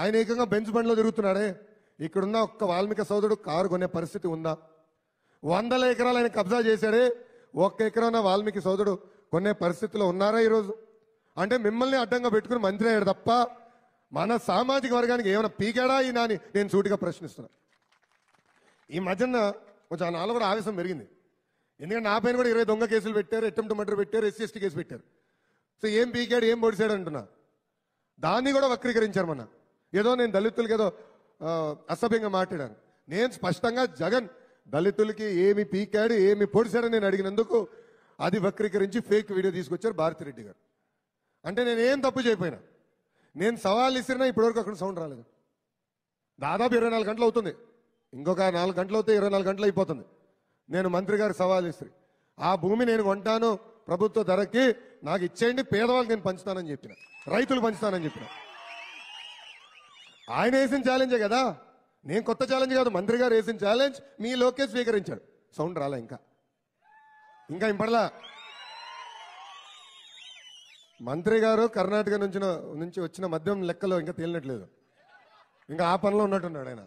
ఆయన ఏకంగా బెంచ్ బండ్లో తిరుగుతున్నాడే ఇక్కడున్న ఒక్క వాల్మీకి సోదరుడు కారు కొనే పరిస్థితి ఉందా వందల ఎకరాలు ఆయన కబ్జా చేశాడే ఒక్క ఎకరాన వాల్మీకి సోదరుడు కొనే పరిస్థితిలో ఉన్నారా ఈరోజు అంటే మిమ్మల్ని అడ్డంగా పెట్టుకుని మంత్రి అయ్యాడు తప్ప మన సామాజిక వర్గానికి ఏమైనా పీకాడా ఈ నాని నేను సూటిగా ప్రశ్నిస్తున్నా ఈ మధ్యన కొంచెం నాలో కూడా ఆవేశం పెరిగింది ఎందుకంటే నా పైన కూడా ఇరవై దొంగ కేసులు పెట్టారు అటెంప్ట్ మర్డర్ పెట్టారు ఎస్సీ ఎస్టీ కేసు పెట్టారు సో ఏం పీకాడు ఏం పొడిచాడు అంటున్నా దాన్ని కూడా వక్రీకరించారు మన ఏదో నేను దళితులకి ఏదో అసభ్యంగా మాట్లాడాను నేను స్పష్టంగా జగన్ దళితులకి ఏమి పీకాడు ఏమి పొడిచాడని నేను అడిగినందుకు అది వక్రీకరించి ఫేక్ వీడియో తీసుకొచ్చారు భారతిరెడ్డి గారు అంటే నేను ఏం తప్పు చేయపోయినా నేను సవాల్ ఇసిరినా ఇప్పటివరకు అక్కడ సౌండ్ రాలేదు దాదాపు ఇరవై నాలుగు గంటలు అవుతుంది ఇంకొక నాలుగు గంటలు అవుతే ఇరవై నాలుగు గంటలు అయిపోతుంది నేను మంత్రి గారు సవాల్ ఇస్త్రీ ఆ భూమి నేను కొంటాను ప్రభుత్వ ధరకి నాకు ఇచ్చేయండి పేదవాళ్ళకి నేను పంచుతానని చెప్పిన రైతులు పంచుతానని చెప్పిన ఆయన వేసిన ఛాలెంజే కదా నేను కొత్త ఛాలెంజ్ కాదు మంత్రి గారు వేసిన ఛాలెంజ్ మీ లోకే స్వీకరించాడు సౌండ్ రాలే ఇంకా ఇంకా ఇంపడలా మంత్రి గారు కర్ణాటక నుంచి నుంచి వచ్చిన మద్యం లెక్కలో ఇంకా తేలినట్లేదు ఇంకా ఆ పనిలో ఉన్నట్టున్నాడు ఆయన